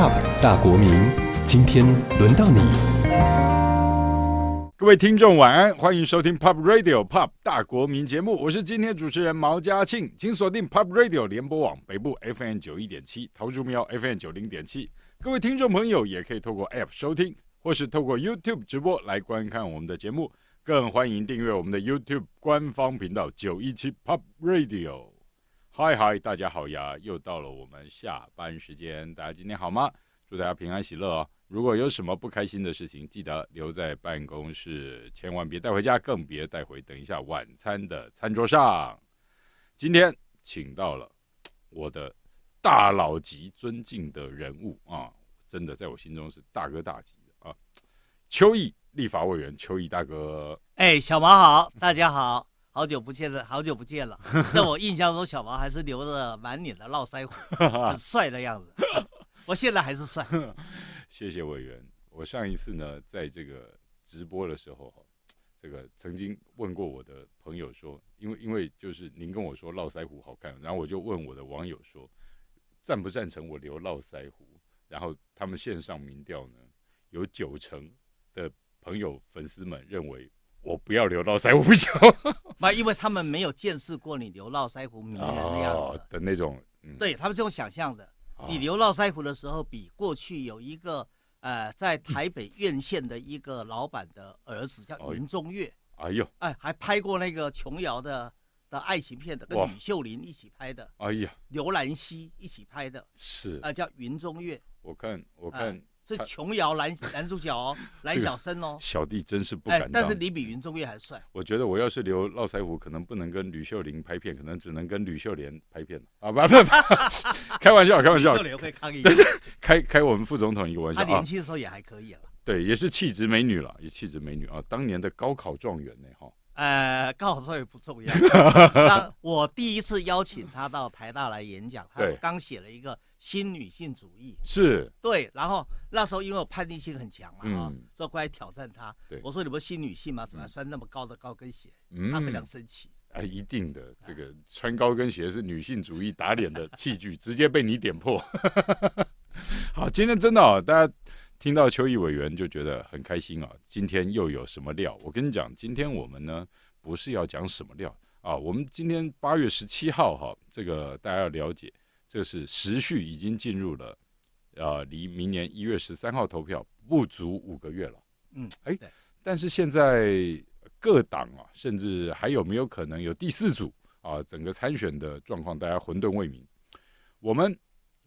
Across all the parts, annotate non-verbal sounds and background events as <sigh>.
o p 大国民，今天轮到你。各位听众晚安，欢迎收听 Pop Radio Pop 大国民节目，我是今天主持人毛嘉庆，请锁定 Pop Radio 联播网北部 FM 九一点七，桃竹苗 FM 九零点七。各位听众朋友也可以透过 App 收听，或是透过 YouTube 直播来观看我们的节目，更欢迎订阅我们的 YouTube 官方频道九一七 Pop Radio。嗨嗨，大家好呀！又到了我们下班时间，大家今天好吗？祝大家平安喜乐哦！如果有什么不开心的事情，记得留在办公室，千万别带回家，更别带回等一下晚餐的餐桌上。今天请到了我的大佬级尊敬的人物啊，真的在我心中是大哥大级的啊，邱毅立法委员，邱毅大哥。哎，小毛好，大家好。好久不见了，好久不见了，<laughs> 在我印象中，小王还是留着满脸的络腮胡，<laughs> 很帅的样子。我现在还是帅。<laughs> 谢谢委员，我上一次呢，在这个直播的时候，这个曾经问过我的朋友说，因为因为就是您跟我说络腮胡好看，然后我就问我的网友说，赞不赞成我留络腮胡？然后他们线上民调呢，有九成的朋友粉丝们认为。我不要留络腮胡，<laughs> 不行。那因为他们没有见识过你留络腮胡迷人的样子的那种。对他们这种想象的，你留络腮胡的时候，比过去有一个呃，在台北院线的一个老板的儿子叫云中月。哎呦，哎，还拍过那个琼瑶的的爱情片的，跟吕秀林一起拍的。哎呀，刘兰希一起拍的。是。啊，叫云中月。我看，我看。是琼瑶男男主角哦，蓝小生哦，小弟真是不敢当。哎，但是你比云中月还帅。我觉得我要是留络腮胡，可能不能跟吕秀玲拍片，可能只能跟吕秀莲拍片啊！不不不，<laughs> 开玩笑，开玩笑。秀莲开开我们副总统一个玩笑他年轻的时候也还可以了，对，也是气质美女了，也气质美女啊。当年的高考状元呢，哈。呃，高不高也不重要。<laughs> 那我第一次邀请他到台大来演讲，他刚写了一个新女性主义，是对。然后那时候因为我叛逆性很强嘛，啊、所过来挑战他。我说：“你不是新女性吗？怎么穿那么高的高跟鞋？”他非常生气。啊，一定的，这个穿高跟鞋是女性主义打脸的器具，<laughs> 直接被你点破。<laughs> 好，今天真的，大家。听到邱毅委员就觉得很开心啊！今天又有什么料？我跟你讲，今天我们呢不是要讲什么料啊！我们今天八月十七号哈，这个大家要了解，这个是时序已经进入了啊，离明年一月十三号投票不足五个月了。嗯，哎，但是现在各党啊，甚至还有没有可能有第四组啊？整个参选的状况，大家混沌未明。我们。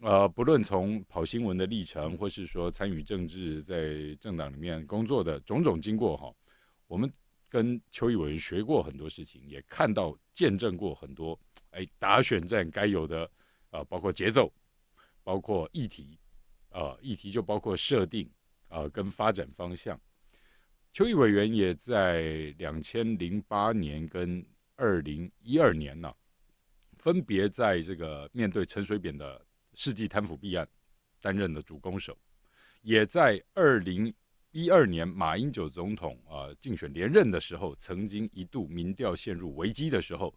呃，不论从跑新闻的历程，或是说参与政治在政党里面工作的种种经过哈，我们跟邱毅伟学过很多事情，也看到见证过很多哎打选战该有的啊，包括节奏，包括议题啊，议题就包括设定啊跟发展方向。邱毅委员也在两千零八年跟二零一二年呢，分别在这个面对陈水扁的。世纪贪腐弊案担任的主攻手，也在二零一二年马英九总统啊竞选连任的时候，曾经一度民调陷入危机的时候，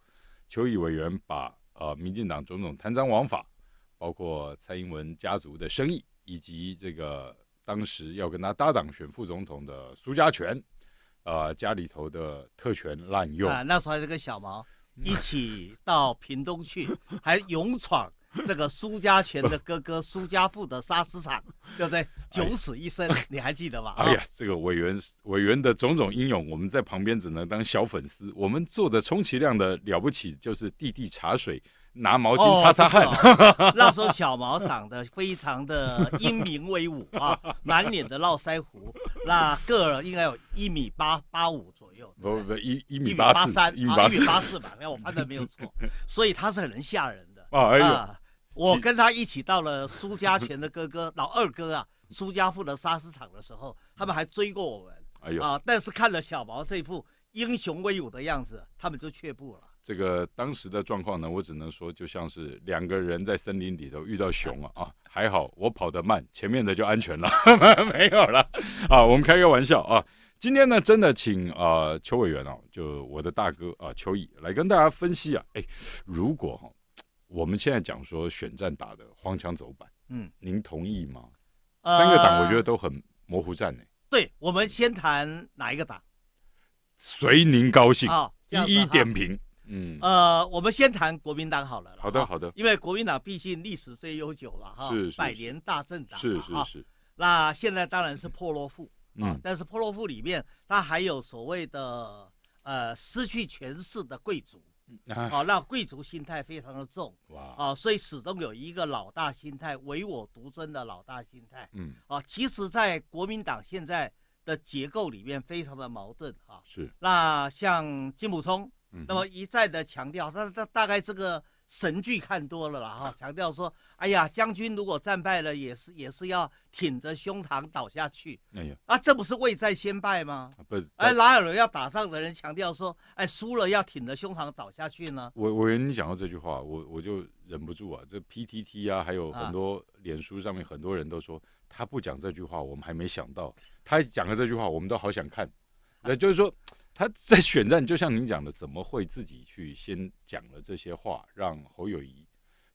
邱毅委员把呃民进党种种贪赃枉法，包括蔡英文家族的生意，以及这个当时要跟他搭档选副总统的苏家权，呃家里头的特权滥用啊，那时候还是跟小毛一起到屏东去，还勇闯。这个苏家全的哥哥苏家富的沙石场，对不对？九死一生，你还记得吧？哎呀，这个委员委员的种种英勇，我们在旁边只能当小粉丝。我们做的充其量的了不起就是递递茶水，拿毛巾擦擦汗。<laughs> 那时候小毛长得非常的英明威武啊，满脸的络腮胡，那个人应该有一米八八五左右。不不不，一一米八三，一米八四吧，没有，我判断没有错，<laughs> 所以他是很能吓人的啊。我跟他一起到了苏家全 <laughs> 的哥哥老二哥啊，苏家富的沙石场的时候，他们还追过我们，哎呦啊！但是看了小毛这副英雄威武的样子，他们就却步了。这个当时的状况呢，我只能说就像是两个人在森林里头遇到熊了啊！还好我跑得慢，前面的就安全了，<laughs> 没有了啊！我们开个玩笑啊！今天呢，真的请啊邱委员啊，就我的大哥啊邱毅来跟大家分析啊，哎，如果哈。我们现在讲说选战打的“荒腔走板”，嗯，您同意吗？三个党我觉得都很模糊战呢。对，我们先谈哪一个党？随您高兴啊，一一点评。嗯，呃，我们先谈国民党好了。好的，好的，因为国民党毕竟历史最悠久了哈，是百年大政党，是是是。那现在当然是破落富，嗯，但是破落富里面，它还有所谓的呃失去权势的贵族。啊，那贵族心态非常的重，啊，所以始终有一个老大心态，唯我独尊的老大心态。嗯，啊，其实，在国民党现在的结构里面，非常的矛盾啊。是，那像金普冲，那么一再的强调，他他大概这个。神剧看多了了哈，强调说，哎呀，将军如果战败了，也是也是要挺着胸膛倒下去。哎呀，啊，这不是未战先败吗？不是，哎，哪有人要打仗的人强调说，哎，输了要挺着胸膛倒下去呢？我我跟你讲到这句话，我我就忍不住啊，这 P T T 啊，还有很多脸书上面很多人都说他不讲这句话，我们还没想到他讲了这句话，我们都好想看，也就是说。他在选战，就像您讲的，怎么会自己去先讲了这些话，让侯友谊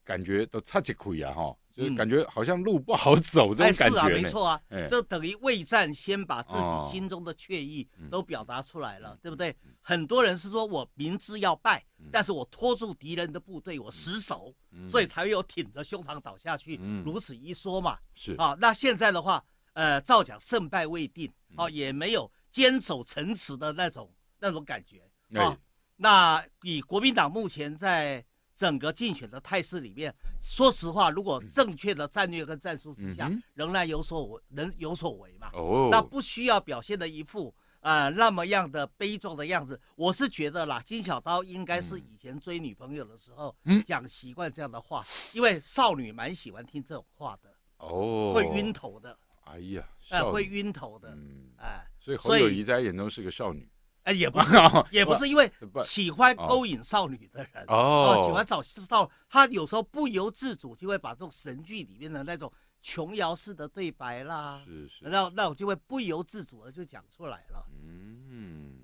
感觉都差几苦呀？哈，就是感觉好像路不好走这种感觉。是啊，没错啊，这等于未战先把自己心中的怯意都表达出来了，对不对？很多人是说我明知要败，但是我拖住敌人的部队，我死守，所以才有挺着胸膛倒下去。如此一说嘛，是啊。那现在的话，呃，照蒋胜败未定，哦，也没有。坚守城池的那种那种感觉啊，那以国民党目前在整个竞选的态势里面，说实话，如果正确的战略跟战术之下，仍然有所为，能 <laughs> 有所为嘛。哦，那不需要表现的一副啊那么样的悲壮的样子。我是觉得啦，金小刀应该是以前追女朋友的时候讲习惯这样的话，因为少女蛮喜欢听这种话的。哦，会晕头的。哎呀，哎会晕头的。哎。所以侯友谊在眼中是个少女，哎，也不 <laughs> 是，也不是因为喜欢勾引少女的人哦，喜欢找知道他有时候不由自主就会把这种神剧里面的那种琼瑶式的对白啦，是是，那那我就会不由自主的就讲出来了。嗯，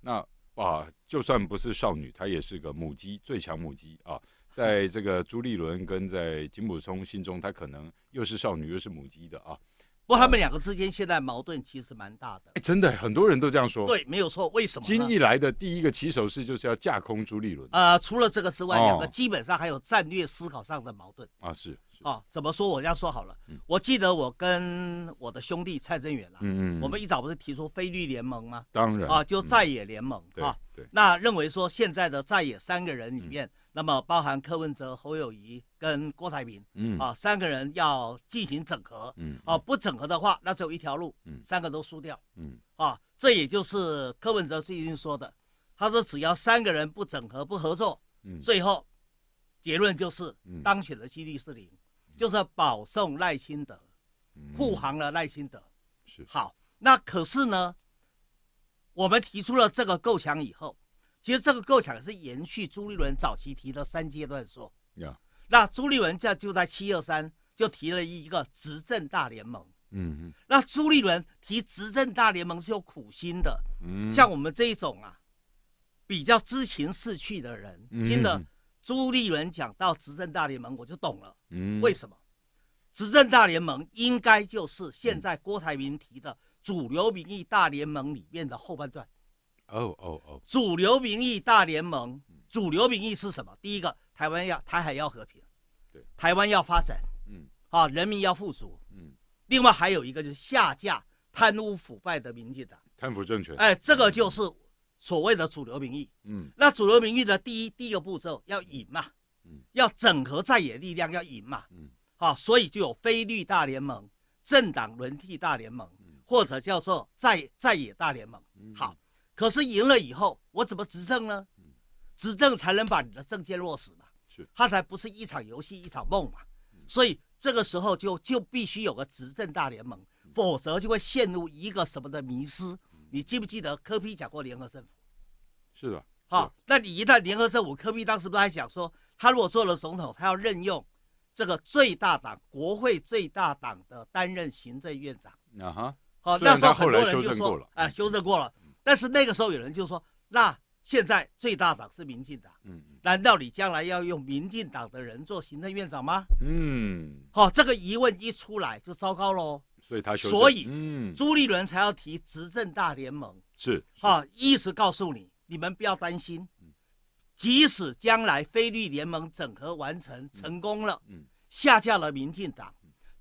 那啊，就算不是少女，她也是个母鸡，最强母鸡啊，在这个朱立伦跟在金普聪心中，她可能又是少女又是母鸡的啊。不过他们两个之间现在矛盾其实蛮大的，哎，真的很多人都这样说。对，没有错。为什么？金一来的第一个起手式就是要架空朱立伦。呃，除了这个之外，两个基本上还有战略思考上的矛盾啊。是啊，怎么说？我这样说好了，我记得我跟我的兄弟蔡正元了，嗯嗯，我们一早不是提出非绿联盟吗？当然啊，就在野联盟啊。对，那认为说现在的在野三个人里面。那么，包含柯文哲、侯友谊跟郭台铭，嗯啊，三个人要进行整合，嗯啊，不整合的话，那只有一条路，嗯，三个都输掉，嗯啊，这也就是柯文哲最近说的，他说只要三个人不整合、不合作，嗯，最后结论就是当选的几率是零，就是保送赖清德，护航了赖清德，是好，那可是呢，我们提出了这个构想以后。其实这个构想是延续朱立伦早期提的三阶段说。那朱立伦在就在七二三就提了一个执政大联盟。嗯嗯。那朱立伦提执政大联盟是有苦心的。嗯。像我们这一种啊，比较知情识趣的人，听了朱立伦讲到执政大联盟，我就懂了。嗯。为什么？执政大联盟应该就是现在郭台铭提的主流民意大联盟里面的后半段。哦哦哦！主流民意大联盟，主流民意是什么？第一个，台湾要台海要和平，对，台湾要发展，嗯，啊，人民要富足，嗯。另外还有一个就是下架贪污腐败的民进党，贪腐政权。哎，这个就是所谓的主流民意，嗯。那主流民意的第一、第一个步骤要赢嘛，嗯，要整合在野力量要赢嘛，嗯，好，所以就有非绿大联盟、政党轮替大联盟，或者叫做在在野大联盟，好。可是赢了以后，我怎么执政呢？执政才能把你的政见落实嘛。是，他才不是一场游戏一场梦嘛。所以这个时候就就必须有个执政大联盟，否则就会陷入一个什么的迷失。你记不记得科比讲过联合政府？是的。好，那你一旦联合政府，科比当时不是还讲说，他如果做了总统，他要任用这个最大党、国会最大党的担任行政院长。啊哈。好，那时候很多人就说，哎，修正过了。但是那个时候，有人就说：“那现在最大党是民进党，难道你将来要用民进党的人做行政院长吗？”嗯，好，这个疑问一出来就糟糕喽。所以他所以，嗯，朱立伦才要提执政大联盟，是哈，意思告诉你，你们不要担心，即使将来非律联盟整合完成成功了，下架了民进党，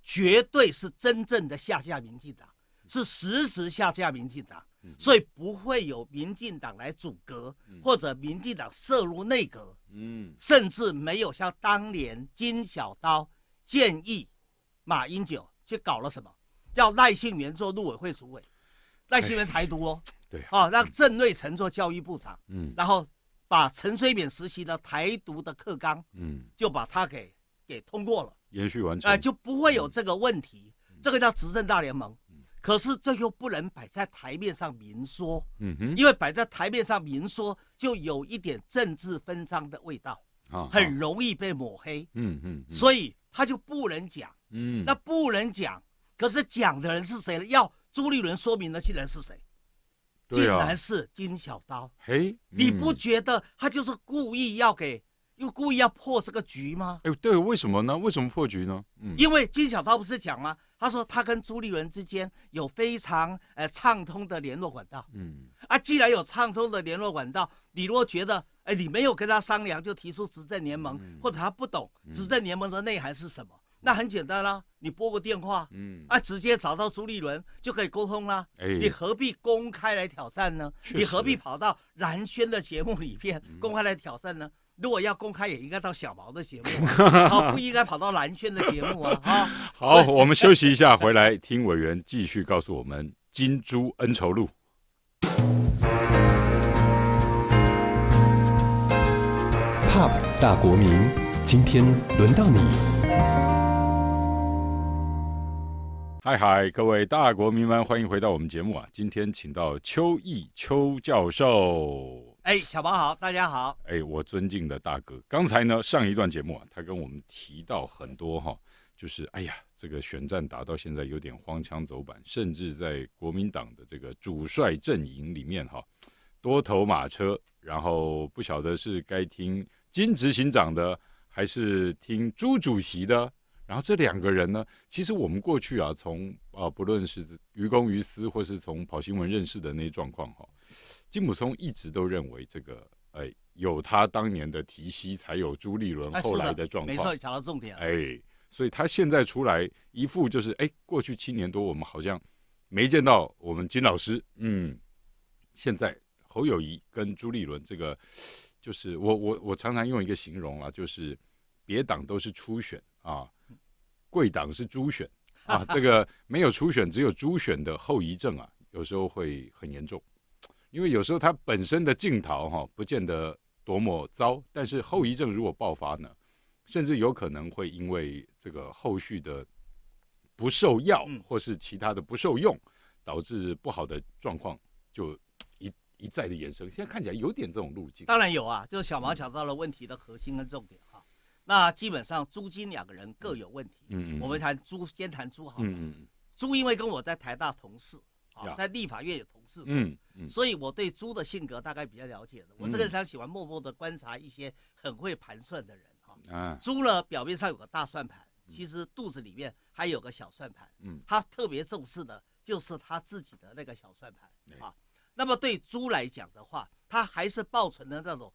绝对是真正的下架民进党，是实质下架民进党。所以不会有民进党来阻隔，或者民进党涉入内阁，嗯，甚至没有像当年金小刀建议马英九去搞了什么，叫赖清源做陆委会主委，赖清源台独哦，对，哦，让郑瑞成做教育部长，嗯，然后把陈水扁时期的台独的课纲，嗯，就把他给给通过了，延续完成，哎，就不会有这个问题，这个叫执政大联盟。可是这又不能摆在台面上明说，嗯哼，因为摆在台面上明说就有一点政治分赃的味道，啊，很容易被抹黑，嗯哼，所以他就不能讲，嗯，那不能讲，可是讲的人是谁呢？要朱立伦说明那些人是谁，竟然是金小刀，嘿，你不觉得他就是故意要给，又故意要破这个局吗？哎，对，为什么呢？为什么破局呢？嗯，因为金小刀不是讲吗？他说，他跟朱立伦之间有非常呃畅通的联络管道。嗯，啊，既然有畅通的联络管道，你若觉得哎你没有跟他商量就提出执政联盟，或者他不懂执政联盟的内涵是什么，那很简单啦，你拨个电话，嗯，啊，直接找到朱立伦就可以沟通啦。哎，你何必公开来挑战呢？你何必跑到蓝萱的节目里面公开来挑战呢？如果要公开，也应该到小毛的节目，<laughs> 哦，不应该跑到蓝圈的节目啊！啊，好，我们休息一下，回来听委员继续告诉我们《金猪恩仇录》。Pop 大国民，今天轮到你。嗨嗨，各位大国民们，欢迎回到我们节目啊！今天请到邱毅邱教授。哎，小宝好，大家好。哎，我尊敬的大哥，刚才呢上一段节目啊，他跟我们提到很多哈，就是哎呀，这个选战打到现在有点荒腔走板，甚至在国民党的这个主帅阵营里面哈，多头马车，然后不晓得是该听金执行长的，还是听朱主席的，然后这两个人呢，其实我们过去啊，从啊不论是于公于私，或是从跑新闻认识的那些状况哈。金普聪一直都认为这个，哎，有他当年的提息，才有朱立伦后来的状况。没错，讲到重点。哎，所以他现在出来一副就是，哎，过去七年多我们好像没见到我们金老师。嗯，现在侯友谊跟朱立伦这个，就是我我我常常用一个形容啊，就是别党都是初选啊，贵党是朱选 <laughs> 啊，这个没有初选只有朱选的后遗症啊，有时候会很严重。因为有时候他本身的镜逃哈，不见得多么糟，但是后遗症如果爆发呢，甚至有可能会因为这个后续的不受药或是其他的不受用，导致不好的状况，就一一再的衍生。现在看起来有点这种路径。当然有啊，就是小毛讲到了问题的核心跟重点哈。那基本上朱金两个人各有问题，嗯，我们谈朱先谈朱好，嗯嗯，朱因为跟我在台大同事。在立法院有同事，嗯嗯，所以我对猪的性格大概比较了解的。我这个人喜欢默默的观察一些很会盘算的人啊。猪呢表面上有个大算盘，其实肚子里面还有个小算盘。嗯，他特别重视的就是他自己的那个小算盘啊。那么对猪来讲的话，他还是抱存的那种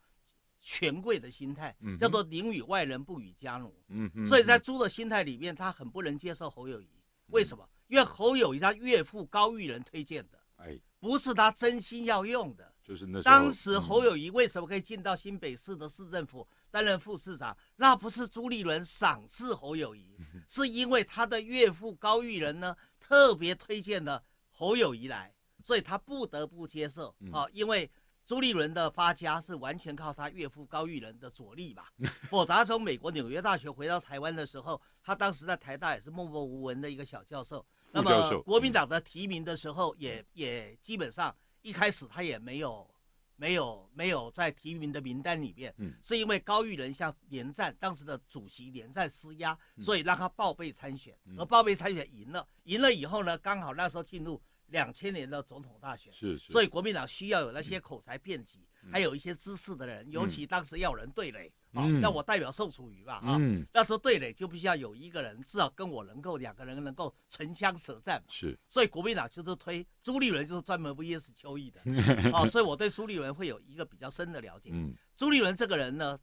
权贵的心态，叫做宁与外人不与家奴。嗯，所以在猪的心态里面，他很不能接受侯友谊。为什么？因为侯友谊他岳父高玉仁推荐的，哎，不是他真心要用的。就是那当时侯友谊为什么可以进到新北市的市政府担任副市长？那不是朱立伦赏赐侯友谊，<laughs> 是因为他的岳父高玉仁呢特别推荐了侯友谊来，所以他不得不接受啊。因为朱立伦的发家是完全靠他岳父高玉仁的左力吧。我 <laughs> 打从美国纽约大学回到台湾的时候，他当时在台大也是默默无闻的一个小教授。那么，国民党的提名的时候，也也基本上一开始他也没有没有没有在提名的名单里面，是因为高玉仁向连战当时的主席连战施压，所以让他报备参选，而报备参选赢了，赢了以后呢，刚好那时候进入两千年的总统大选，是，所以国民党需要有那些口才辩捷，还有一些知识的人，尤其当时要人对垒。好，那我代表宋楚瑜吧，啊，那时候对垒就必须要有一个人，至少跟我能够两个人能够唇枪舌战，是，所以国民党就是推朱立伦，就是专门 VS 邱毅的，<laughs> 哦，所以我对朱立伦会有一个比较深的了解，嗯，朱立伦这个人呢，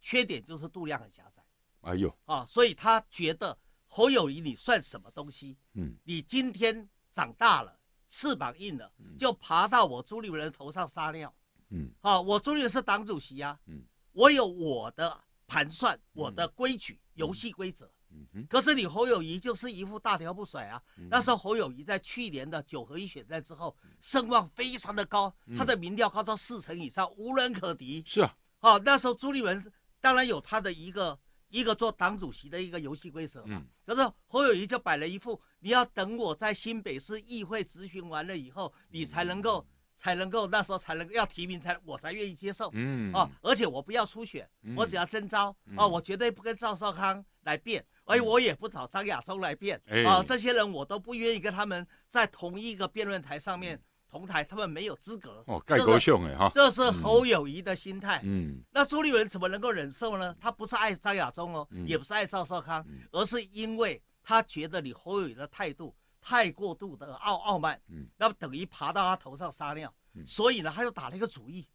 缺点就是度量很狭窄，哎呦，啊，所以他觉得侯友谊你算什么东西，嗯，你今天长大了，翅膀硬了，就爬到我朱立伦头上撒尿，嗯，好，我朱立是党主席呀，嗯。我有我的盘算，我的规矩，游戏规则。嗯可是你侯友谊就是一副大条不甩啊。那时候侯友谊在去年的九合一选战之后，声望非常的高，他的民调高到四成以上，无人可敌。是啊。好，那时候朱立伦当然有他的一个一个做党主席的一个游戏规则嘛，可是侯友谊就摆了一副你要等我在新北市议会执询完了以后，你才能够。才能够那时候才能要提名才我才愿意接受，嗯啊，而且我不要初选，我只要真招啊，我绝对不跟赵少康来辩，而且我也不找张亚洲来辩啊，这些人我都不愿意跟他们在同一个辩论台上面同台，他们没有资格哦。盖国雄哎哈，这是侯友谊的心态，嗯，那朱立伦怎么能够忍受呢？他不是爱张亚洲哦，也不是爱赵少康，而是因为他觉得你侯友谊的态度。太过度的傲傲慢，嗯，那不等于爬到他头上撒尿，嗯，所以呢，他就打了一个主意，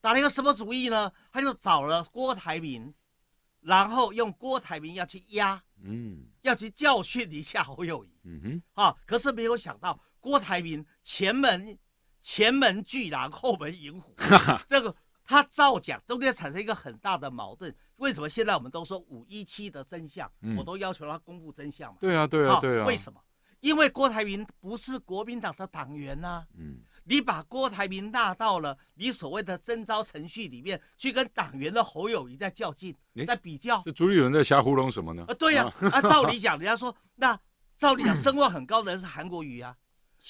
打了一个什么主意呢？他就找了郭台铭，然后用郭台铭要去压，嗯，要去教训一下侯友谊，嗯哼，啊，可是没有想到郭台铭前门前门巨狼，后门银虎，这个他造假中间产生一个很大的矛盾。为什么现在我们都说五一七的真相？我都要求他公布真相嘛？对啊，对啊，对啊，为什么？因为郭台铭不是国民党的党员呐，嗯，你把郭台铭纳到了你所谓的征招程序里面去，跟党员的侯友谊在较劲，在比较，这朱立伦在瞎糊弄什么呢？啊，对呀，啊，照理讲，人家说那照理讲，声望很高的人是韩国瑜啊，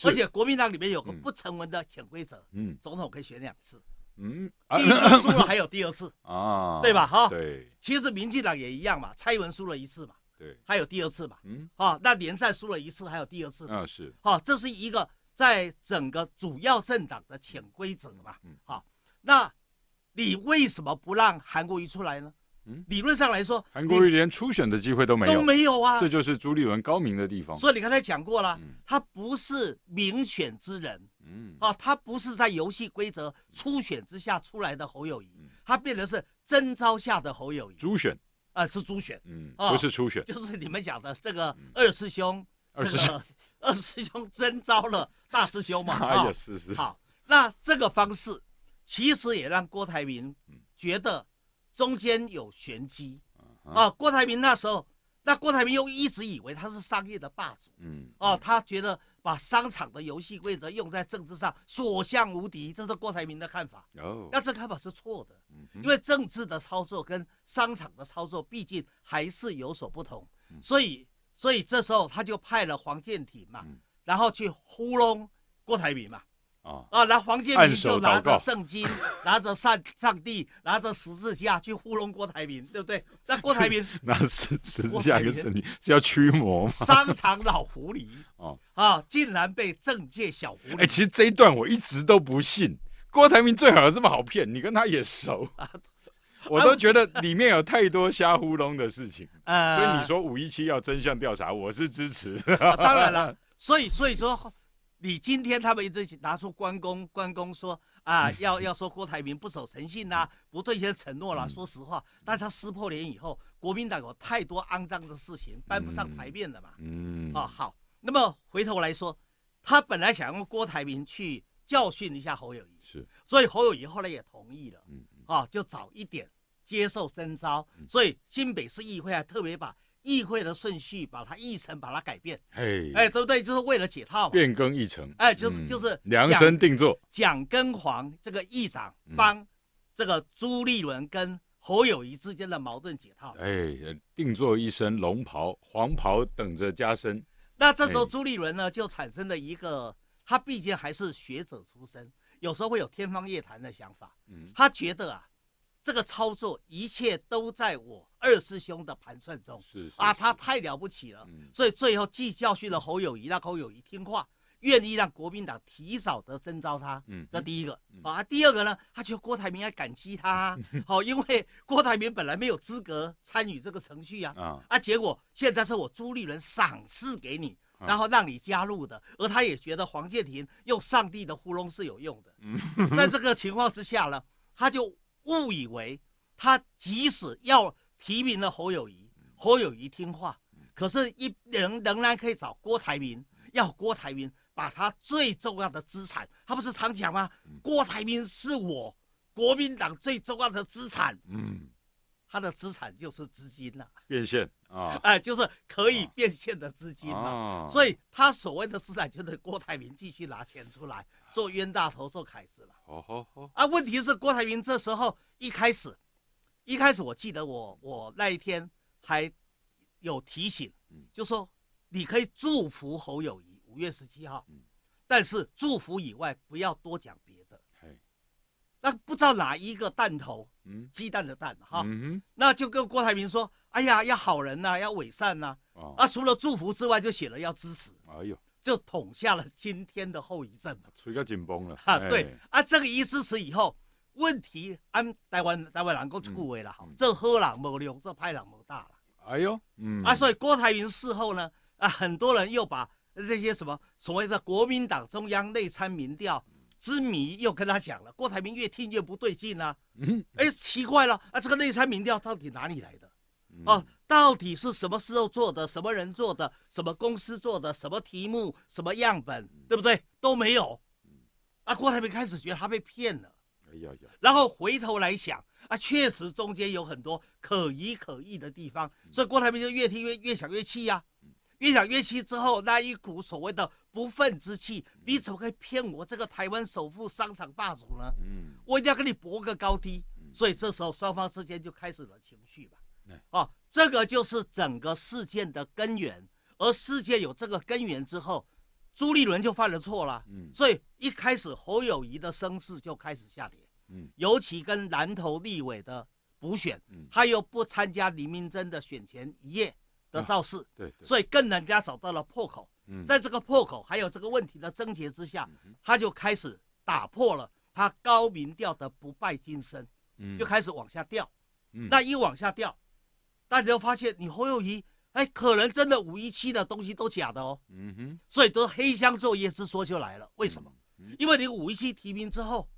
而且国民党里面有个不成文的潜规则，嗯，总统可以选两次，嗯，第一次输了还有第二次 <laughs> 啊，对吧？哈，对，其实民进党也一样嘛，蔡英文输了一次嘛。对，还有第二次嘛？嗯，好，那连再输了一次，还有第二次？啊，是，好，这是一个在整个主要政党的潜规则嘛？嗯，好，那你为什么不让韩国瑜出来呢？嗯，理论上来说，韩国瑜连初选的机会都没有，都没有啊，这就是朱立伦高明的地方。所以你刚才讲过了，他不是明选之人，嗯，啊，他不是在游戏规则初选之下出来的侯友谊，他变成是征召下的侯友谊，朱选。啊，是初选，嗯，不是初选，就是你们讲的这个二师兄，二师兄，二师兄征招了大师兄嘛，<laughs> 啊，是是。好，那这个方式，其实也让郭台铭觉得中间有玄机，啊，郭台铭那时候，那郭台铭又一直以为他是商业的霸主，嗯，啊，他觉得。把商场的游戏规则用在政治上，所向无敌，这是郭台铭的看法。哦，那这看法是错的，因为政治的操作跟商场的操作毕竟还是有所不同。所以，所以这时候他就派了黄建庭嘛，然后去糊弄郭台铭嘛。啊那黄建平就拿着圣经，<laughs> 拿着上上帝，拿着十字架去糊弄郭台铭，对不对？那郭台铭拿 <laughs> 十十字架跟圣经是要驱魔吗？商场老狐狸啊 <laughs> 啊！竟然被政界小狐狸……哎，其实这一段我一直都不信，郭台铭最好这么好骗，你跟他也熟我都觉得里面有太多瞎糊弄的事情啊。所以你说五一七要真相调查，我是支持。的。当然了，所以所以说。你今天他们一直拿出关公，关公说啊，<laughs> 要要说郭台铭不守诚信呐，不兑现承诺了。说实话，但他撕破脸以后，国民党有太多肮脏的事情搬不上台面的嘛。嗯。啊，好。那么回头来说，他本来想用郭台铭去教训一下侯友谊，是。所以侯友谊后来也同意了。嗯啊，就早一点接受征招。所以新北市议会还特别把。议会的顺序，把它议程把它改变，哎哎，对不对？就是为了解套，变更议程，哎，就是就是量身定做。蒋根黄这个议长帮这个朱立伦跟侯友谊之间的矛盾解套，哎，定做一身龙袍、黄袍等着加身。那这时候朱立伦呢，就产生了一个，他毕竟还是学者出身，有时候会有天方夜谭的想法。嗯，他觉得啊。这个操作一切都在我二师兄的盘算中，是啊，他太了不起了，所以最后既教训了侯友谊，让侯友谊听话，愿意让国民党提早的征召他，嗯，这第一个啊，第二个呢，他觉得郭台铭也感激他，好，<laughs> 因为郭台铭本来没有资格参与这个程序啊，啊，结果现在是我朱立伦赏赐给你，然后让你加入的，而他也觉得黄建廷用上帝的呼弄是有用的，在这个情况之下呢，他就。误以为他即使要提名了侯友谊，侯友谊听话，可是一仍仍然可以找郭台铭要郭台铭把他最重要的资产。他不是常讲吗？郭台铭是我国民党最重要的资产。嗯，他的资产就是资金呐，变现啊，<laughs> 哎，就是可以变现的资金嘛。所以他所谓的资产，就是郭台铭继续拿钱出来。做冤大头，做凯子了。哦哦哦！啊，问题是郭台铭这时候一开始，一开始我记得我我那一天还有提醒，就说你可以祝福侯友谊五月十七号，但是祝福以外不要多讲别的。那不知道哪一个弹头，嗯，鸡蛋的蛋哈，那就跟郭台铭说，哎呀，要好人呐，要伪善呐。啊，除了祝福之外，就写了要支持。哎呦。就捅下了今天的后遗症，吹个紧绷了哈。对啊，这个一支持以后，问题按台湾台湾难共出位了，哈，这喝朗某凉，这派朗某大了。哎呦，嗯啊，所以郭台铭事后呢，啊，很多人又把那些什么所谓的国民党中央内参民调之谜又跟他讲了。郭台铭越听越不对劲啊，嗯，哎，奇怪了，啊，这个内参民调到底哪里来的？啊。到底是什么时候做的？什么人做的？什么公司做的？什么题目？什么样本？对不对？都没有。啊，郭台铭开始觉得他被骗了。哎呀呀！然后回头来想啊，确实中间有很多可疑可疑的地方。所以郭台铭就越听越越想越气呀，越想越气之后，那一股所谓的不愤之气，你怎么可以骗我这个台湾首富、商场霸主呢？嗯，我一定要跟你搏个高低。所以这时候双方之间就开始了情绪吧。啊。这个就是整个事件的根源，而事件有这个根源之后，朱立伦就犯了错了。嗯，所以一开始侯友谊的声势就开始下跌。嗯，尤其跟南投立委的补选，他又不参加黎明珍的选前一夜的造势，对，所以更家找到了破口。嗯，在这个破口还有这个问题的症结之下，他就开始打破了他高民调的不败金身，嗯，就开始往下掉。嗯，那一往下掉。大家都发现，你侯友谊，哎，可能真的五一七的东西都假的哦。嗯哼，所以都黑箱作业之说就来了。为什么？因为你五一七提名之后，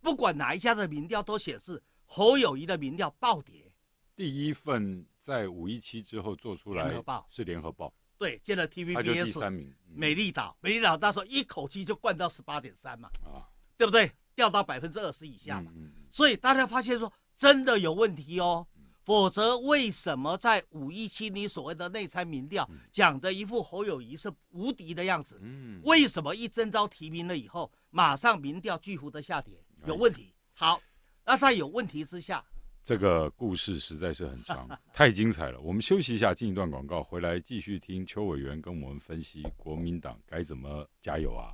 不管哪一家的民调都显示侯友谊的民调暴跌。第一份在五一七之后做出来，联合报是联合报对，接了 TVBS。美丽岛，美丽岛那时候一口气就灌到十八点三嘛，啊，对不对？掉到百分之二十以下嘛。嗯，所以大家发现说，真的有问题哦。否则，为什么在五一七你所谓的内参民调讲的一副侯友谊是无敌的样子？嗯，为什么一征召提名了以后，马上民调巨幅的下跌？有问题。好，那在有问题之下，这个故事实在是很长，<laughs> 太精彩了。我们休息一下，进一段广告，回来继续听邱委员跟我们分析国民党该怎么加油啊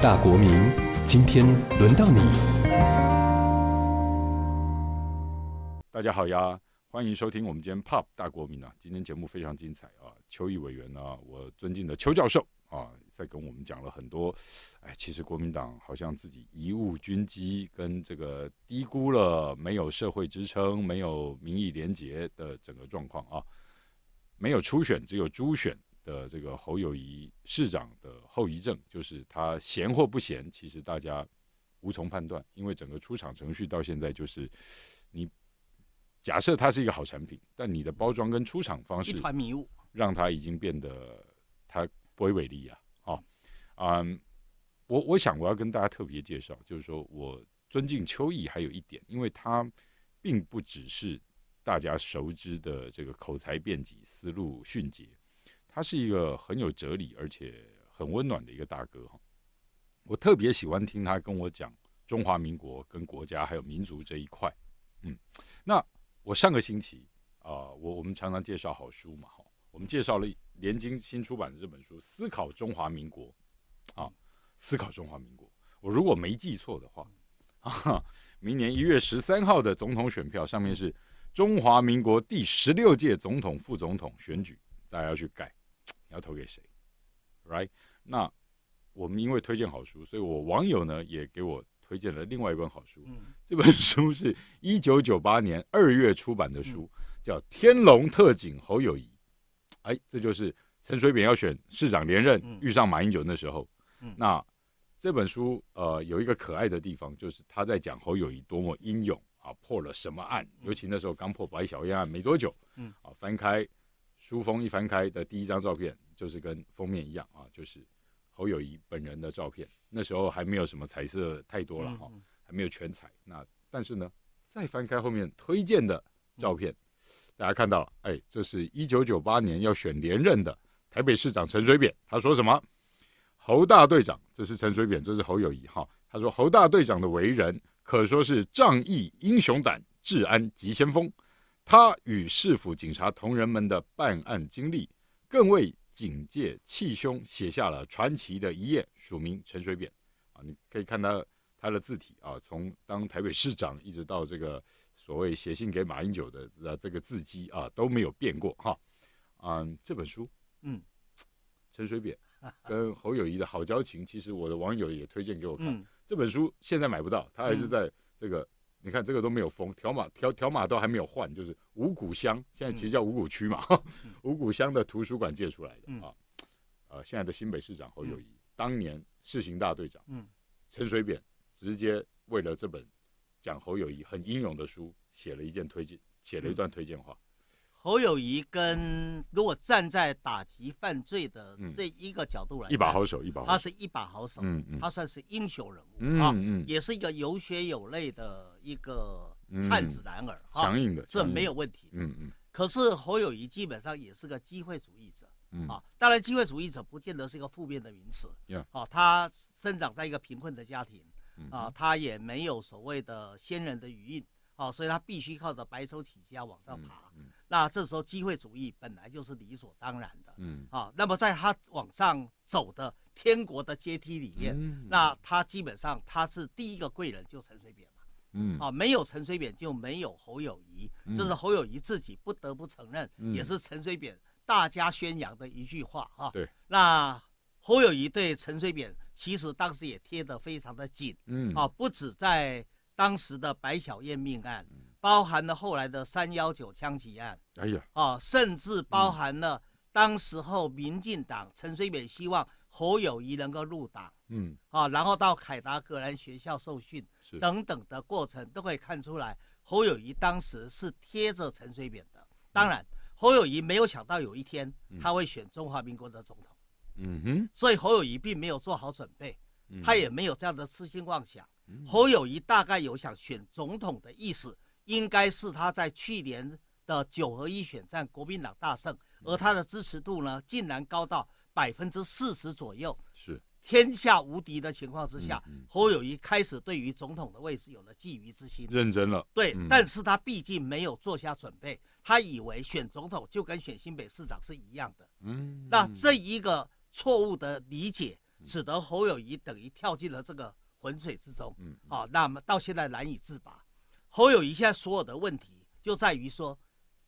大国民。今天轮到你。大家好呀，欢迎收听我们今天《Pop 大国民》啊，今天节目非常精彩啊。邱毅委员呢，我尊敬的邱教授啊，在跟我们讲了很多。哎，其实国民党好像自己贻误军机，跟这个低估了没有社会支撑、没有民意廉结的整个状况啊。没有初选，只有初选。的这个侯友谊市长的后遗症，就是他闲或不闲，其实大家无从判断，因为整个出厂程序到现在就是，你假设它是一个好产品，但你的包装跟出厂方式一团迷雾，让它已经变得它不以为例啊！哦，嗯，我我想我要跟大家特别介绍，就是说我尊敬秋意还有一点，因为他并不只是大家熟知的这个口才辩解、思路迅捷。他是一个很有哲理而且很温暖的一个大哥哈，我特别喜欢听他跟我讲中华民国跟国家还有民族这一块，嗯，那我上个星期啊，我我们常常介绍好书嘛哈，我们介绍了连经新出版的这本书《思考中华民国》，啊，思考中华民国。我如果没记错的话，啊，<laughs> 明年一月十三号的总统选票上面是中华民国第十六届总统副总统选举，大家要去改。你要投给谁，right？那我们因为推荐好书，所以我网友呢也给我推荐了另外一本好书。嗯，这本书是一九九八年二月出版的书，叫《天龙特警侯友谊》。哎，这就是陈水扁要选市长连任遇上马英九那时候。嗯，那这本书呃有一个可爱的地方，就是他在讲侯友谊多么英勇啊，破了什么案，尤其那时候刚破白小燕案没多久。嗯，啊，翻开。书封一翻开的第一张照片就是跟封面一样啊，就是侯友谊本人的照片。那时候还没有什么彩色，太多了哈，还没有全彩。那但是呢，再翻开后面推荐的照片，大家看到了，哎，这是一九九八年要选连任的台北市长陈水扁。他说什么？侯大队长，这是陈水扁，这是侯友谊哈。他说侯大队长的为人可说是仗义英雄胆，治安急先锋。他与市府警察同仁们的办案经历，更为警界气胸写下了传奇的一页。署名陈水扁，啊，你可以看他他的字体啊，从当台北市长一直到这个所谓写信给马英九的呃这个字迹啊都没有变过哈。嗯，这本书，嗯，陈水扁 <laughs> 跟侯友谊的好交情，其实我的网友也推荐给我看。这本书现在买不到，他还是在这个。你看这个都没有封条码条条码都还没有换，就是五谷乡现在其实叫五谷区嘛，<laughs> 五谷乡的图书馆借出来的啊，呃，现在的新北市长侯友谊，当年市刑大队长，嗯，陈水扁直接为了这本讲侯友谊很英勇的书，写了一件推荐，写了一段推荐话。侯友谊跟如果站在打击犯罪的这一个角度来，一把好手，一把他是一把好手，嗯嗯，他算是英雄人物啊，嗯也是一个有血有泪的一个汉子男儿，强硬的，这没有问题，嗯嗯。可是侯友谊基本上也是个机会主义者，嗯啊，当然机会主义者不见得是一个负面的名词，啊，他生长在一个贫困的家庭，啊，他也没有所谓的先人的余韵，啊，所以他必须靠着白手起家往上爬。那这时候机会主义本来就是理所当然的，嗯啊，那么在他往上走的天国的阶梯里面，那他基本上他是第一个贵人，就陈水扁嘛，嗯啊，没有陈水扁就没有侯友谊，这是侯友谊自己不得不承认，也是陈水扁大家宣扬的一句话啊。对，那侯友谊对陈水扁其实当时也贴得非常的紧，嗯啊，不止在当时的白晓燕命案。包含了后来的三幺九枪击案，哎呀啊，甚至包含了当时候民进党陈水扁希望侯友谊能够入党，嗯啊，然后到凯达格兰学校受训等等的过程都可以看出来，侯友谊当时是贴着陈水扁的。当然，侯友谊没有想到有一天他会选中华民国的总统，嗯哼，所以侯友谊并没有做好准备，他也没有这样的痴心妄想。侯友谊大概有想选总统的意思。应该是他在去年的九合一选战国民党大胜，而他的支持度呢竟然高到百分之四十左右，是天下无敌的情况之下，侯友谊开始对于总统的位置有了觊觎之心，认真了。对，但是他毕竟没有做下准备，他以为选总统就跟选新北市长是一样的。嗯，那这一个错误的理解，使得侯友谊等于跳进了这个浑水之中。嗯，好，那么到现在难以自拔。侯友谊现在所有的问题就在于说，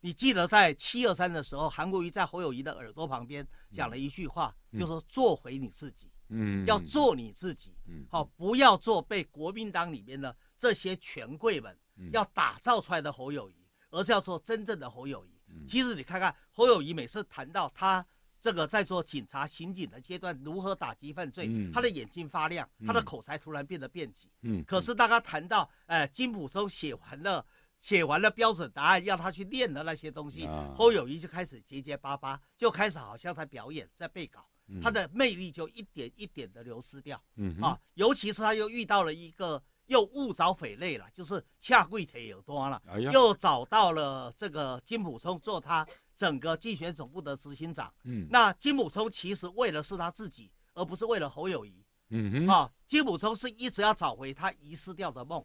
你记得在七二三的时候，韩国瑜在侯友谊的耳朵旁边讲了一句话，就说做回你自己，嗯，要做你自己，嗯，好，不要做被国民党里面的这些权贵们要打造出来的侯友谊，而是要做真正的侯友谊。其实你看看侯友谊每次谈到他。这个在做警察、刑警的阶段，如何打击犯罪？他的眼睛发亮，他的口才突然变得变急。嗯。可是大家谈到，哎，金普松写完了、写完了标准答案，要他去练的那些东西，侯友谊就开始结结巴巴，就开始好像在表演在背稿，他的魅力就一点一点的流失掉。嗯。啊，尤其是他又遇到了一个又误找匪类了，就是下跪铁有多了，又找到了这个金普松做他。整个竞选总部的执行长，嗯，那金普聪其实为了是他自己，而不是为了侯友谊，嗯，啊，金普聪是一直要找回他遗失掉的梦，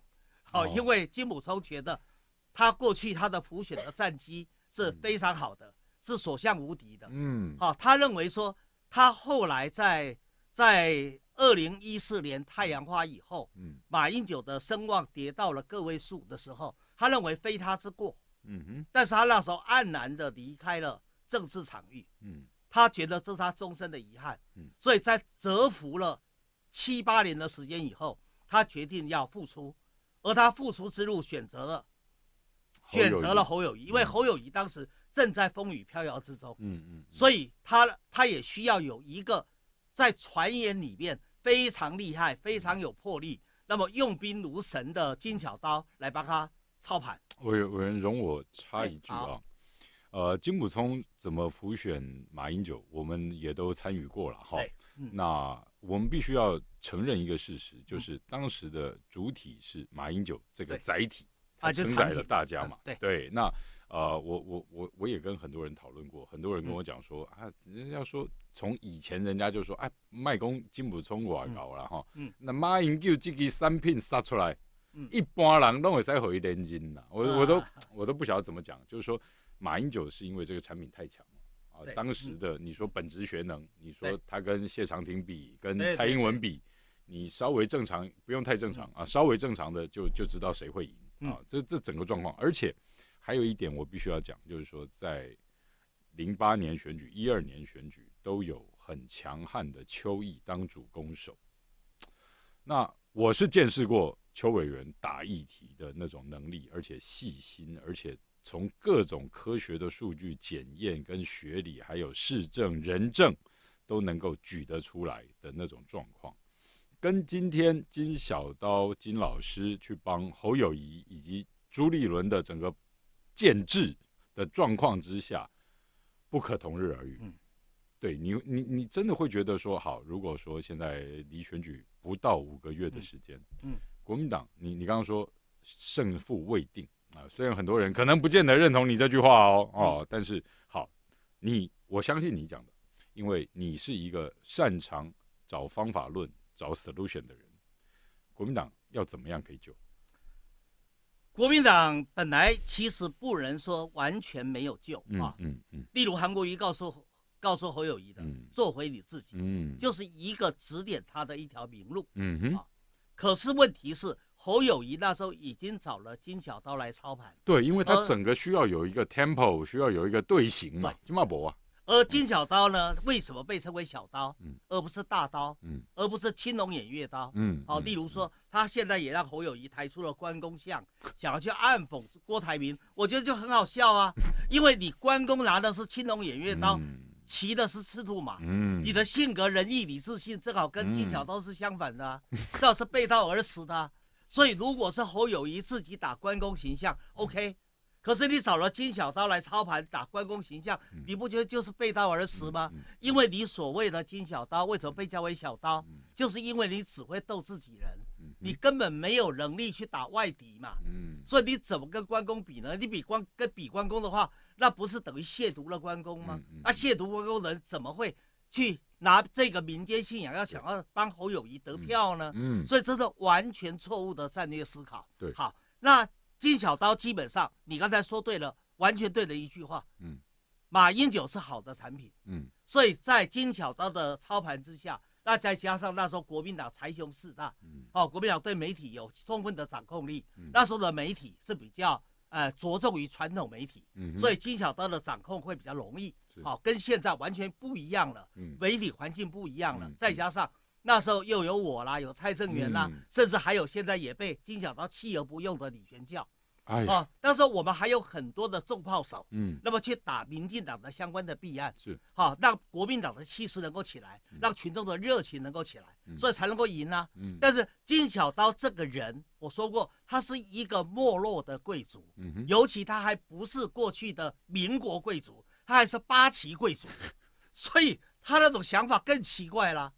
哦，因为金普聪觉得他过去他的普选的战绩是非常好的，是所向无敌的，嗯，好，他认为说他后来在在二零一四年太阳花以后，嗯，马英九的声望跌到了个位数的时候，他认为非他之过。嗯哼，但是他那时候黯然的离开了政治场域，嗯，他觉得这是他终身的遗憾，嗯，所以在蛰伏了七八年的时间以后，他决定要复出，而他复出之路选择了选择了侯友谊，因为侯友谊当时正在风雨飘摇之中，嗯嗯，所以他他也需要有一个在传言里面非常厉害、非常有魄力，那么用兵如神的金小刀来帮他。操盘，我我容我插一句啊，呃，金普聪怎么浮选马英九，我们也都参与过了哈。那我们必须要承认一个事实，就是当时的主体是马英九这个载体，啊，承载了大家嘛。对，对，那呃，我我我我也跟很多人讨论过，很多人跟我讲说啊，人家说从以前人家就说哎，麦公金普聪我搞了哈，那马英九这个三品杀出来。一般人弄我在回一点啦。呐，我我都我都不晓得怎么讲，就是说马英九是因为这个产品太强啊。当时的你说本职学能，你说他跟谢长廷比，跟蔡英文比，你稍微正常不用太正常啊，稍微正常的就就知道谁会赢啊。这这整个状况，而且还有一点我必须要讲，就是说在零八年选举、一二年选举都有很强悍的邱毅当主攻手。那我是见识过。邱委员打议题的那种能力，而且细心，而且从各种科学的数据检验、跟学理，还有市政、人证，都能够举得出来的那种状况，跟今天金小刀金老师去帮侯友谊以及朱立伦的整个建制的状况之下，不可同日而语。嗯，对你，你你真的会觉得说，好，如果说现在离选举不到五个月的时间，嗯。国民党，你你刚刚说胜负未定啊，虽然很多人可能不见得认同你这句话哦哦，但是好，你我相信你讲的，因为你是一个擅长找方法论、找 solution 的人。国民党要怎么样可以救？国民党本来其实不能说完全没有救啊，嗯嗯嗯，例如韩国瑜告诉告诉侯友谊的，做回你自己，嗯，就是一个指点他的一条明路，嗯哼啊。可是问题是，侯友谊那时候已经找了金小刀来操盘，对，因为他整个需要有一个 tempo，需要有一个队形嘛，金茂博啊。而金小刀呢，为什么被称为小刀，嗯，而不是大刀，嗯，而不是青龙偃月刀，嗯，好，例如说他现在也让侯友谊抬出了关公像，想要去暗讽郭台铭，我觉得就很好笑啊，因为你关公拿的是青龙偃月刀。骑的是赤兔马，嗯，你的性格仁义、礼智信，正好跟金小刀是相反的，正好 <laughs> 是背道而驰的。所以，如果是侯友谊自己打关公形象，OK，可是你找了金小刀来操盘打关公形象，你不觉得就是背道而驰吗？因为你所谓的金小刀，为什么被叫为小刀？就是因为你只会斗自己人，你根本没有能力去打外敌嘛。嗯，所以你怎么跟关公比呢？你比关跟比关公的话。那不是等于亵渎了关公吗？那亵渎关公人怎么会去拿这个民间信仰，要想要帮侯友谊得票呢？嗯，所以这是完全错误的战略思考。对，好，那金小刀基本上你刚才说对了，完全对的一句话。嗯，马英九是好的产品。嗯，所以在金小刀的操盘之下，那再加上那时候国民党财雄势大，嗯，哦，国民党对媒体有充分的掌控力。嗯，那时候的媒体是比较。呃，着重于传统媒体，嗯，所以金小刀的掌控会比较容易，好，跟现在完全不一样了，媒体环境不一样了，再加上那时候又有我啦，有蔡正元啦，甚至还有现在也被金小刀弃而不用的李全教。哎啊！但是我们还有很多的重炮手，嗯，那么去打民进党的相关的弊案是好，让国民党的气势能够起来，让群众的热情能够起来，所以才能够赢呢。嗯，但是金小刀这个人，我说过，他是一个没落的贵族，嗯，尤其他还不是过去的民国贵族，他还是八旗贵族，所以他那种想法更奇怪了，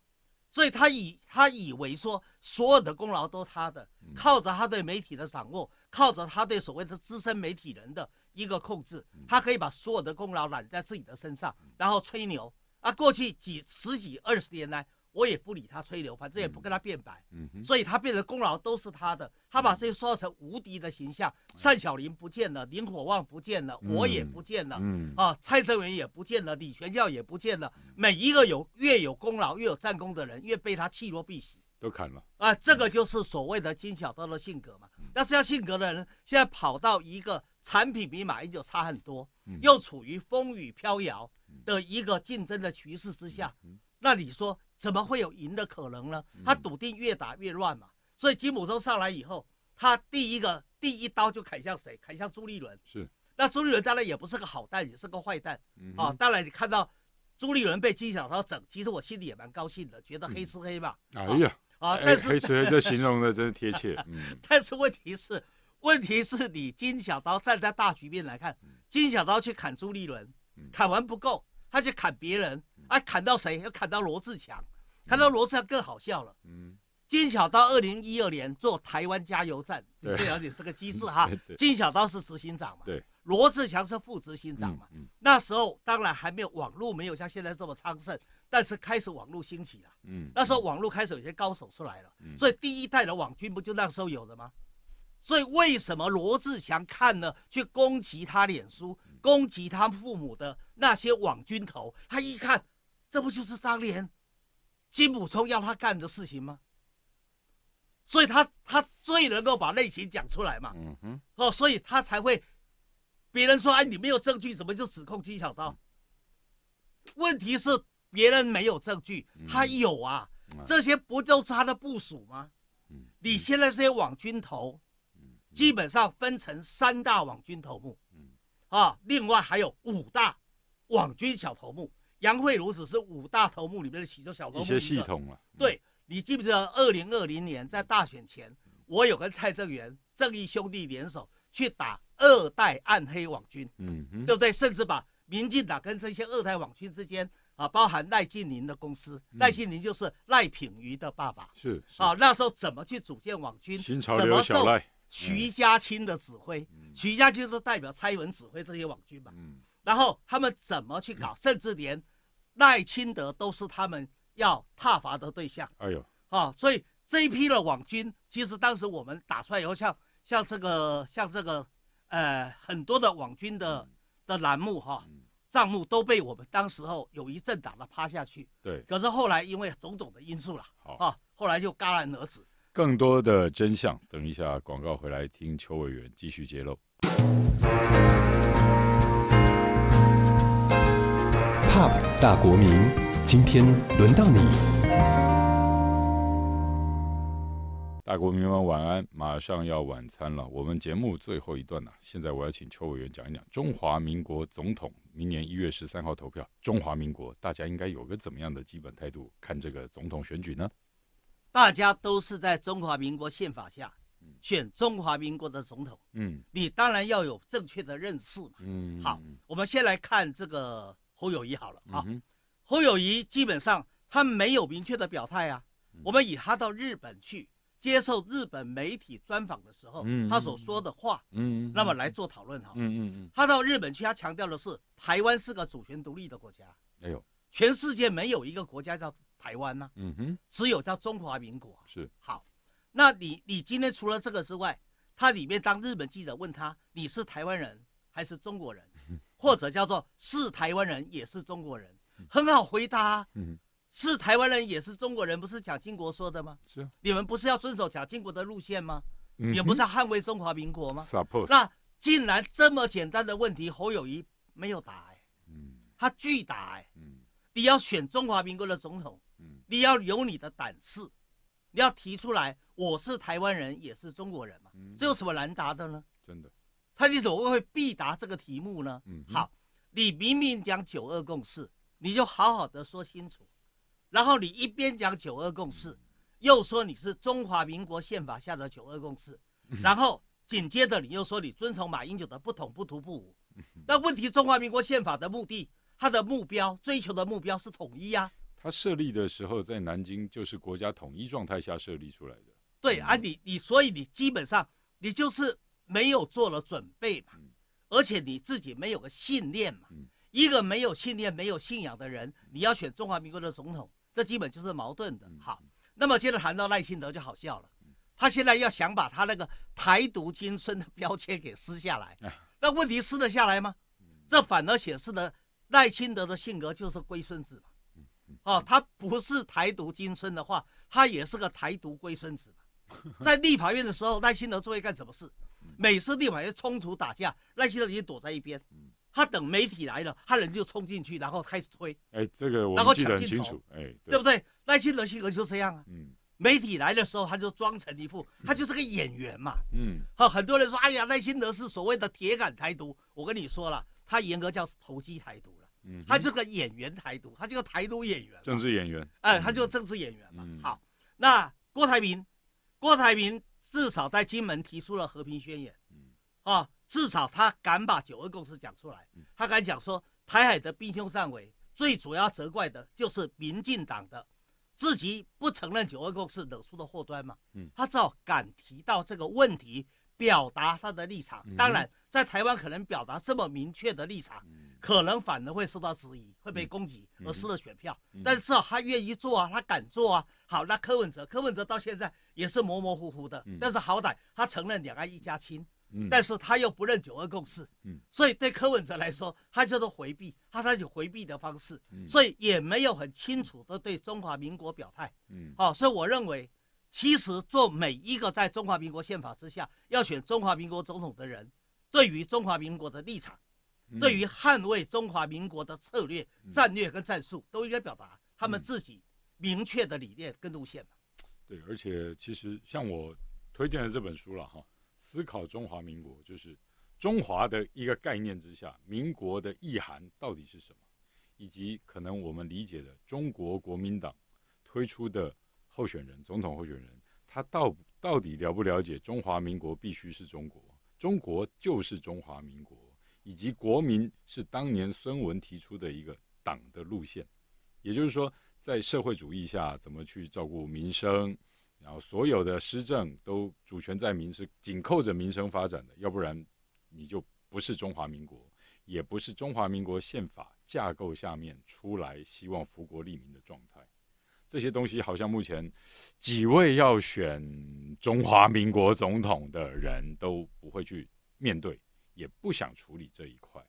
所以他以他以为说所有的功劳都他的，靠着他对媒体的掌握。靠着他对所谓的资深媒体人的一个控制，他可以把所有的功劳揽在自己的身上，然后吹牛。啊，过去几十、几二十年来，我也不理他吹牛，反正也不跟他辩白。嗯，所以他变得功劳都是他的，他把这些说成无敌的形象。单小林不见了，林火旺不见了，我也不见了。嗯，啊，蔡正元也不见了，李全教也不见了。每一个有越有功劳、越有战功的人，越被他弃若敝屣。都砍了啊！这个就是所谓的金小刀的性格嘛。那是要性格的人，现在跑到一个产品比马英九差很多，又处于风雨飘摇的一个竞争的局势之下，那你说怎么会有赢的可能呢？他笃定越打越乱嘛。所以金溥松上来以后，他第一个第一刀就砍向谁？砍向朱立伦。是。那朱立伦当然也不是个好蛋，也是个坏蛋啊。当然你看到朱立伦被金小刀整，其实我心里也蛮高兴的，觉得黑吃黑嘛。哎呀。啊，但是黑以会这形容的真是贴切。嗯，<laughs> 但是问题是，问题是你金小刀站在大局面来看，金小刀去砍朱立伦，砍完不够，他去砍别人，啊，砍到谁？要砍到罗志强，砍到罗志强更好笑了。嗯，金小刀二零一二年做台湾加油站，你最了解这个机制哈。金小刀是执行长嘛？对。罗志强是副执行长嘛？嗯。那时候当然还没有网络，没有像现在这么昌盛。但是开始网络兴起了，嗯，那时候网络开始有些高手出来了，嗯，所以第一代的网军不就那时候有的吗？所以为什么罗志祥看了去攻击他脸书、攻击他父母的那些网军头？他一看，这不就是当年金溥聪要他干的事情吗？所以他他最能够把内情讲出来嘛，嗯哼，哦，所以他才会别人说哎你没有证据怎么就指控金小刀？问题是。别人没有证据，他有啊，这些不就是他的部署吗？你现在这些网军头，基本上分成三大网军头目，啊，另外还有五大网军小头目，杨慧如只是五大头目里面的其中小头。一些系统啊，对你记不记得二零二零年在大选前，我有跟蔡正元正义兄弟联手去打二代暗黑网军，对不对？甚至把民进党跟这些二代网军之间。啊，包含赖静林的公司，赖静林就是赖品瑜的爸爸。是啊，那时候怎么去组建网军？新潮流小赖徐家清的指挥，徐家就是代表蔡文指挥这些网军嘛。嗯。然后他们怎么去搞？甚至连赖清德都是他们要挞伐的对象。哎呦，啊，所以这一批的网军，其实当时我们打出来以后，像像这个像这个，呃，很多的网军的的栏目哈。账目都被我们当时候有一阵打了趴下去，对。可是后来因为种种的因素了，啊，后来就戛然而止。更多的真相，等一下广告回来听邱委员继续揭露。Pop 大国民，今天轮到你。大国民们晚安，马上要晚餐了。我们节目最后一段呢，现在我要请邱委员讲一讲中华民国总统明年一月十三号投票，中华民国大家应该有个怎么样的基本态度？看这个总统选举呢？大家都是在中华民国宪法下选中华民国的总统，嗯，你当然要有正确的认识嘛。嗯，好，我们先来看这个侯友谊好了啊。嗯，侯友谊基本上他没有明确的表态啊。我们以他到日本去。接受日本媒体专访的时候，嗯，他所说的话，嗯，那么来做讨论哈、嗯嗯嗯，他到日本去，他强调的是台湾是个主权独立的国家，没有，全世界没有一个国家叫台湾呐，嗯哼，只有叫中华民国，是好，那你你今天除了这个之外，他里面当日本记者问他，你是台湾人还是中国人，<laughs> 或者叫做是台湾人也是中国人，很好回答，嗯。是台湾人也是中国人，不是蒋经国说的吗？是，你们不是要遵守蒋经国的路线吗？也不是要捍卫中华民国吗？那竟然这么简单的问题，侯友谊没有答哎，嗯，他拒答哎，嗯，你要选中华民国的总统，嗯，你要有你的胆识，你要提出来，我是台湾人也是中国人嘛，这有什么难答的呢？真的，他你怎么会必答这个题目呢？嗯，好，你明明讲九二共识，你就好好的说清楚。然后你一边讲九二共识，又说你是中华民国宪法下的九二共识，然后紧接着你又说你遵从马英九的不统不独不武。那问题，中华民国宪法的目的，它的目标追求的目标是统一呀。它设立的时候在南京就是国家统一状态下设立出来的。对啊，你你所以你基本上你就是没有做了准备嘛，而且你自己没有个信念嘛。一个没有信念、没有信仰的人，你要选中华民国的总统。这基本就是矛盾的。好，那么接着谈到赖清德就好笑了，他现在要想把他那个“台独金孙”的标签给撕下来，那问题撕得下来吗？这反而显示了赖清德的性格就是龟孙子嘛。哦，他不是台独金孙的话，他也是个台独龟孙子。<laughs> 在立法院的时候，赖清德作为干什么事？每次立法院冲突打架，赖清德经躲在一边。他等媒体来了，他人就冲进去，然后开始推。哎，这个我记得清楚。哎，对不对？赖清德性格就这样啊。嗯。媒体来的时候，他就装成一副他就是个演员嘛。嗯。好，很多人说：“哎呀，赖清德是所谓的铁杆台独。”我跟你说了，他严格叫投机台独了。嗯。他是个演员台独，他就叫台独演员。政治演员。哎，他就政治演员嘛。好，那郭台铭，郭台铭至少在金门提出了和平宣言。嗯。啊。至少他敢把九二共识讲出来，他敢讲说台海的兵凶战危，最主要责怪的就是民进党的，自己不承认九二共识惹出的祸端嘛。嗯，他只好敢提到这个问题，表达他的立场。当然，在台湾可能表达这么明确的立场，可能反而会受到质疑，会被攻击，而失了选票。但是，他愿意做啊，他敢做啊。好，那柯文哲，柯文哲到现在也是模模糊糊的，但是好歹他承认两岸一家亲。但是他又不认九二共识，所以对柯文哲来说，他就是回避，他采取回避的方式，所以也没有很清楚的对中华民国表态。嗯，好，所以我认为，其实做每一个在中华民国宪法之下要选中华民国总统的人，对于中华民国的立场，对于捍卫中华民国的策略、战略跟战术，都应该表达他们自己明确的理念跟路线对，而且其实像我推荐的这本书了哈。思考中华民国，就是中华的一个概念之下，民国的意涵到底是什么，以及可能我们理解的中国国民党推出的候选人，总统候选人，他到到底了不了解中华民国必须是中国，中国就是中华民国，以及国民是当年孙文提出的一个党的路线，也就是说，在社会主义下怎么去照顾民生。然后所有的施政都主权在民，是紧扣着民生发展的，要不然你就不是中华民国，也不是中华民国宪法架构下面出来希望福国利民的状态。这些东西好像目前几位要选中华民国总统的人都不会去面对，也不想处理这一块，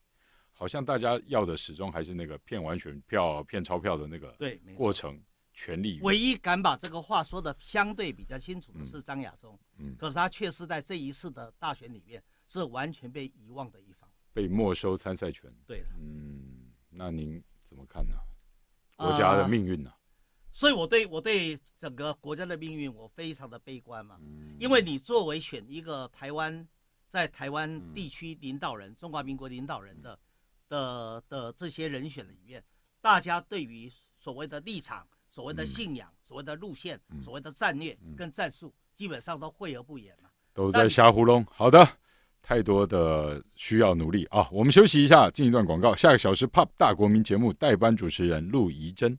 好像大家要的始终还是那个骗完选票、骗钞票的那个过程。权力唯一敢把这个话说的相对比较清楚的是张亚中，可是他确实在这一次的大选里面是完全被遗忘的一方，被没收参赛权。对的，嗯，那您怎么看呢？国家的命运呢？所以我对我对整个国家的命运，我非常的悲观嘛。因为你作为选一个台湾在台湾地区领导人、中华民国领导人的的的这些人选里面，大家对于所谓的立场。所谓的信仰，所谓的路线，所谓的战略跟战术，基本上都会而不言嘛，都在瞎胡弄。好的，太多的需要努力啊！我们休息一下，进一段广告。下个小时《Pop 大国民》节目代班主持人陆怡珍。